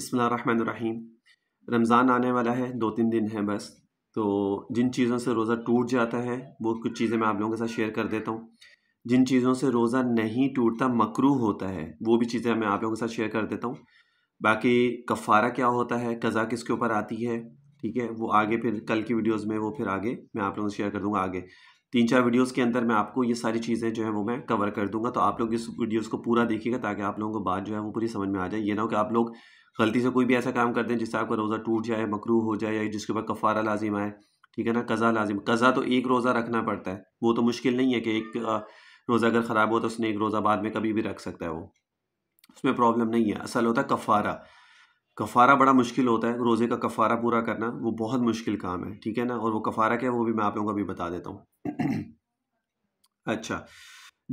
बसमीम रमज़ान आने वाला है दो तीन दिन है बस तो जिन चीज़ों से रोज़ा टूट जाता है वो कुछ चीज़ें मैं आप लोगों के साथ शेयर कर देता हूँ जिन चीज़ों से रोज़ा नहीं टूटता मकरू होता है वो भी चीज़ें मैं आप लोगों के साथ शेयर कर देता हूँ बाकी कफ़ारा क्या होता है कज़ा किसके ऊपर आती है ठीक है वो आगे फिर कल की वीडियोज़ में वो फिर आगे मैं आप लोगों से शेयर कर दूँगा आगे तीन चार वीडियोस के अंदर मैं आपको ये सारी चीज़ें जो है वो मैं कवर कर दूंगा तो आप लोग इस वीडियोस को पूरा देखिएगा ताकि आप लोगों को बात जो है वो पूरी समझ में आ जाए ये ना हो कि आप लोग गलती से कोई भी ऐसा काम कर दें जिससे आपका रोज़ा टूट जाए मकरू हो जाए या जिसके ऊपर कफ़ारा लाजिम आए ठीक है ना कज़ा लाजिम कज़ा तो एक रोज़ा रखना पड़ता है वो तो मुश्किल नहीं है कि एक रोज़ा अगर ख़राब हो तो उसने एक रोज़ा बाद में कभी भी रख सकता है वो उसमें प्रॉब्लम नहीं है असल होता है कफ़ारा कफ़ारा बड़ा मुश्किल होता है रोज़े का कफ़ारा पूरा करना वो बहुत मुश्किल काम है ठीक है ना और वो कफ़ारा क्या है वो भी मैं आप लोगों को अभी बता देता हूँ अच्छा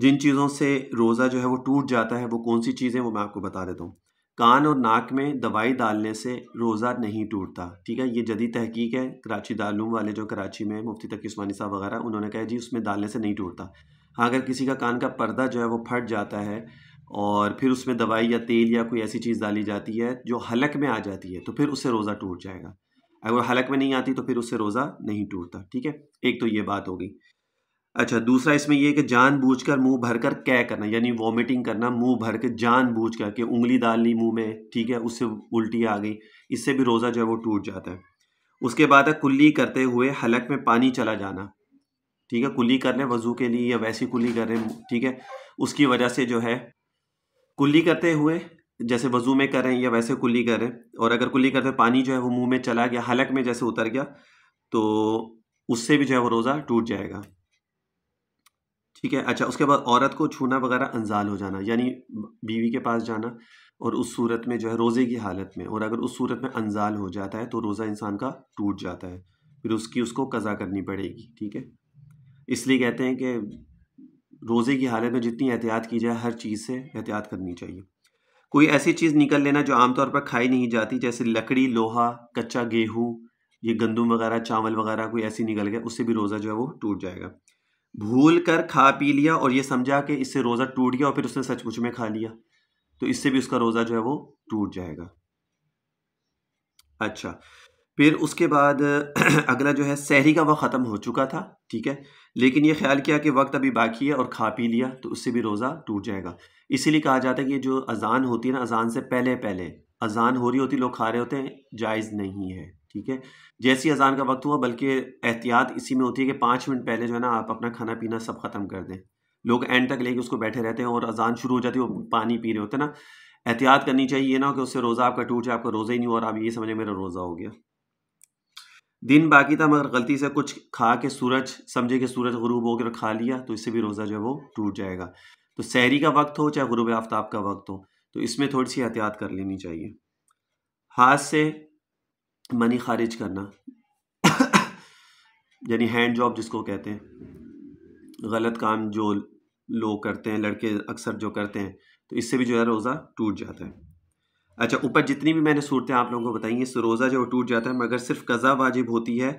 जिन चीज़ों से रोज़ा जो है वो टूट जाता है वो कौन सी चीज़ें वो मैं आपको बता देता हूँ कान और नाक में दवाई डालने से रोज़ा नहीं टूटता ठीक है ये जदी तहकीक है कराची दालूम वाले जो कराची में मुफ्ती तक उस्मानी साहब वगैरह उन्होंने कहा जी उसमें डालने से नहीं टूटता हाँ अगर किसी का कान का पर्दा जो है वो फट जाता है और फिर उसमें दवाई या तेल या कोई ऐसी चीज़ डाली जाती है जो हलक में आ जाती है तो फिर उससे रोज़ा टूट जाएगा अगर हलक में नहीं आती तो फिर उससे रोज़ा नहीं टूटता ठीक है एक तो ये बात हो गई अच्छा दूसरा इसमें यह कि जानबूझकर मुंह भरकर कै करना यानी वॉमिटिंग करना मुंह भर के जानबूझकर के उंगली डाल ली मुंह में ठीक है उससे उल्टी आ गई इससे भी रोज़ा जो है वो टूट जाता है उसके बाद है कुल्ली करते हुए हलक में पानी चला जाना ठीक है कुल्ली कर रहे हैं वज़ू के लिए या वैसी कुल्ली कर रहे हैं ठीक है उसकी वजह से जो है कुल्ली करते हुए जैसे वज़ू में करें या वैसे कुल्ली करें और अगर कुल्ली करते पानी जो है वो मुँह में चला गया हलक में जैसे उतर गया तो उससे भी जो है वो रोज़ा टूट जाएगा ठीक है अच्छा उसके बाद औरत को छूना वगैरह अनजाल हो जाना यानी बीवी के पास जाना और उस सूरत में जो है रोज़े की हालत में और अगर उस सूरत में अनजाल हो जाता है तो रोज़ा इंसान का टूट जाता है फिर उसकी उसको कज़ा करनी पड़ेगी ठीक है इसलिए कहते हैं कि रोज़े की हालत में जितनी एहतियात की जाए हर चीज़ से एहतियात करनी चाहिए कोई ऐसी चीज़ निकल लेना जो आमतौर पर खाई नहीं जाती जैसे लकड़ी लोहा कच्चा गेहूँ ये गंदम वगैरह चावल वगैरह कोई ऐसी निकल गया उससे भी रोज़ा जो है वो टूट जाएगा भूल कर खा पी लिया और ये समझा कि इससे रोज़ा टूट गया और फिर उसने सचमुच में खा लिया तो इससे भी उसका रोज़ा जो है वो टूट जाएगा अच्छा फिर उसके बाद अगला जो है सहरी का वक्त ख़त्म हो चुका था ठीक है लेकिन ये ख्याल किया कि वक्त अभी बाकी है और खा पी लिया तो उससे भी रोज़ा टूट जाएगा इसीलिए कहा जाता है कि जो अजान होती है ना अजान से पहले पहले अजान हो रही होती लोग खा रहे होते हैं जायज़ नहीं है ठीक है जैसी अजान का वक्त हुआ बल्कि एहतियात इसी में होती है कि पाँच मिनट पहले जो है ना आप अपना खाना पीना सब ख़त्म कर दें लोग एंड तक लेके उसको बैठे रहते हैं और अजान शुरू हो जाती है वो पानी पी रहे होते हैं ना एहतियात करनी चाहिए ना कि उससे रोज़ा आपका टूट जाए आपका रोज़ा ही नहीं हो और आप ये समझे मेरा रोज़ा हो गया दिन बाकी था मगर गलती से कुछ खा के सूरज समझे कि सूरज गरूब होकर खा लिया तो इससे भी रोज़ा जो है वो टूट जाएगा तो सहरी का वक्त हो चाहे गुरूब आफ्ताब का वक्त हो तो इसमें थोड़ी सी एहतियात कर लेनी चाहिए हाथ से मनी खारिज करना यानी हैंड जॉब जिसको कहते हैं गलत काम जो लोग करते हैं लड़के अक्सर जो करते हैं तो इससे भी जो है रोज़ा टूट जाता है अच्छा ऊपर जितनी भी मैंने सूरतें आप लोगों को बताई हैं रोज़ा जो टूट जाता है मगर सिर्फ कज़ा वाजिब होती है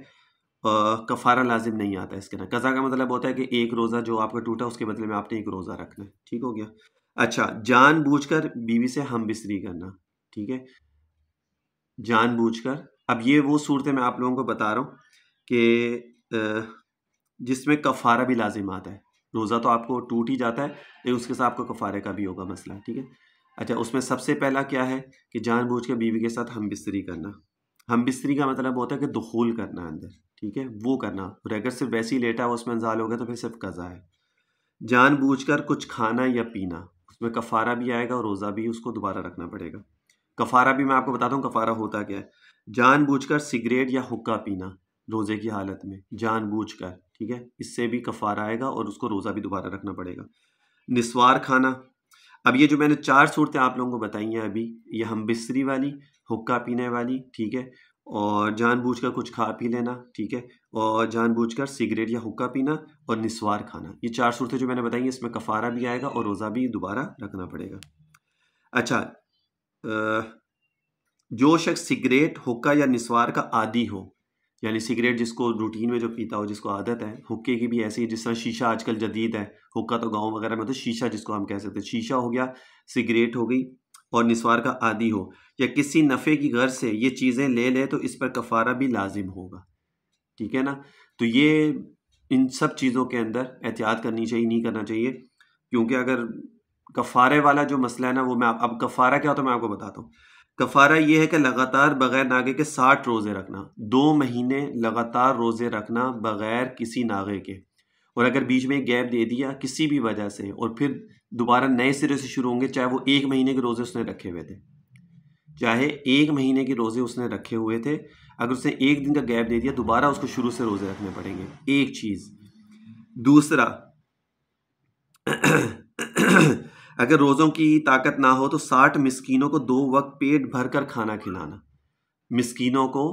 कफारा लाजिम नहीं आता इसके ना कज़ा का मतलब होता है कि एक रोज़ा जो आपका टूटा उसके बदले में आपने एक रोज़ा रखना है ठीक हो गया अच्छा जानबूझकर बीवी से हम बिस्तरी करना ठीक है जानबूझकर अब ये वो है मैं आप लोगों को बता रहा हूँ कि जिसमें कफ़ारा भी लाजिम आता है रोज़ा तो आपको टूट ही जाता है लेकिन उसके साथ आपको कफ़ारे का भी होगा मसला ठीक है अच्छा उसमें सबसे पहला क्या है कि जानबूझ के बीवी के साथ हम बिस्तरी करना हम बिस्तरी का मतलब होता है कि दखूल करना अंदर ठीक है वो करना और अगर सिर्फ वैसे ही लेटा हो उसमें अंजाल हो गया तो फिर सिर्फ कज़ा है बूझ कर कुछ खाना या पीना उसमें कफ़ारा भी आएगा और रोज़ा भी उसको दोबारा रखना पड़ेगा कफ़ारा भी मैं आपको बताता हूँ कफ़ारा होता क्या है जानबूझकर सिगरेट या हुक्का पीना रोज़े की हालत में जानबूझकर ठीक है इससे भी कफारा आएगा और उसको रोज़ा भी दोबारा रखना पड़ेगा निस्वार खाना अब ये जो मैंने चार सूरतें आप लोगों को बताई हैं अभी ये हम बिस्तरी वाली हुक्का पीने वाली ठीक है और जानबूझकर कुछ खा पी लेना ठीक है और जानबूझकर सिगरेट या हुक्का पीना और निस्वार खाना ये चार सूरतें जो मैंने बताई हैं इसमें कफारा भी आएगा और रोज़ा भी दोबारा रखना पड़ेगा अच्छा जो शख्स सिगरेट हुक्का या निस्वार का आदि हो यानी सिगरेट जिसको रूटीन में जो पीता हो जिसको आदत है हुक्के की भी ऐसी है जिस तरह शीशा आजकल जदीद है हुक्का तो गांव वगैरह में तो शीशा जिसको हम कह सकते हैं शीशा हो गया सिगरेट हो गई और निस्वार का आदि हो या किसी नफ़े की गर्ज से ये चीज़ें ले ले तो इस पर कफारा भी लाजिम होगा ठीक है ना तो ये इन सब चीज़ों के अंदर एहतियात करनी चाहिए नहीं करना चाहिए क्योंकि अगर कफारे वाला जो मसला है ना वो मैं अब कफारा क्या होता है मैं आपको बताता हूँ कफ़ारा ये है कि लगातार बग़ैर नागे के साठ रोज़े रखना दो महीने लगातार रोज़े रखना बग़ैर किसी नागे के और अगर बीच में गैप दे दिया किसी भी वजह से और फिर दोबारा नए सिरे से शुरू होंगे चाहे वो एक महीने के रोज़े उसने रखे हुए थे चाहे एक महीने के रोज़े उसने रखे हुए थे अगर उसने एक दिन का गैप दे दिया दोबारा उसको शुरू से रोज़े रखने पड़ेंगे एक चीज़ दूसरा अगर रोज़ों की ताकत ना हो तो साठ मिसकीनों को दो वक्त पेट भर कर खाना खिलाना मिसकीनों को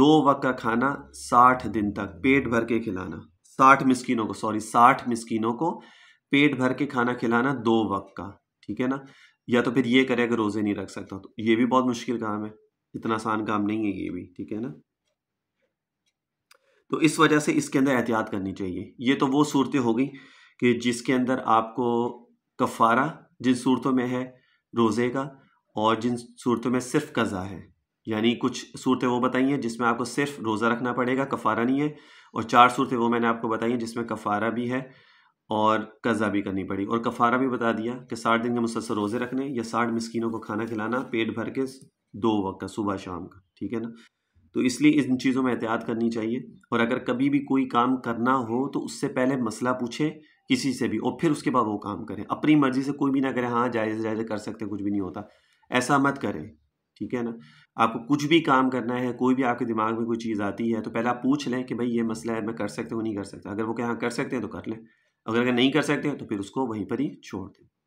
दो वक्त का खाना साठ दिन तक पेट भर के खिलाना साठ मिसकीनों को सॉरी साठ मिसकीनों को पेट भर के खाना खिलाना दो वक्त का ठीक है ना या तो फिर ये करे अगर रोज़े नहीं रख सकता तो ये भी बहुत मुश्किल काम है इतना आसान काम नहीं है ये भी ठीक है ना तो इस वजह से इसके अंदर एहतियात करनी चाहिए ये तो वो सूरतें हो गई कि जिसके अंदर आपको कफ़ारा जिन सूरतों में है रोज़े का और जिन सूरतों में सिर्फ कज़ा है यानी कुछ सूरतें वो बताई हैं जिसमें आपको सिर्फ रोज़ा रखना पड़ेगा कफ़ारा नहीं है और चार सूरतें वो मैंने आपको बताई हैं जिसमें कफ़ारा भी है और कज़ा भी करनी पड़ी और कफ़ारा भी बता दिया कि साठ दिन के मुसलसल रोज़े रखने या साठ मस्किनों को खाना खिलाना पेट भर के दो वक्त का सुबह शाम का ठीक है ना तो इसलिए इन चीज़ों में एहतियात करनी चाहिए और अगर कभी भी कोई काम करना हो तो उससे पहले मसला पूछें किसी से भी और फिर उसके बाद वो काम करें अपनी मर्जी से कोई भी ना करें हाँ जायज़ जायज़ कर सकते कुछ भी नहीं होता ऐसा मत करें ठीक है ना आपको कुछ भी काम करना है कोई भी आपके दिमाग में कोई चीज़ आती है तो पहले आप पूछ लें कि भाई ये मसला है मैं कर सकते हूँ नहीं कर सकता अगर वो कहें हाँ कर सकते हैं तो कर लें अगर अगर नहीं कर सकते हैं तो फिर उसको वहीं पर ही छोड़ दें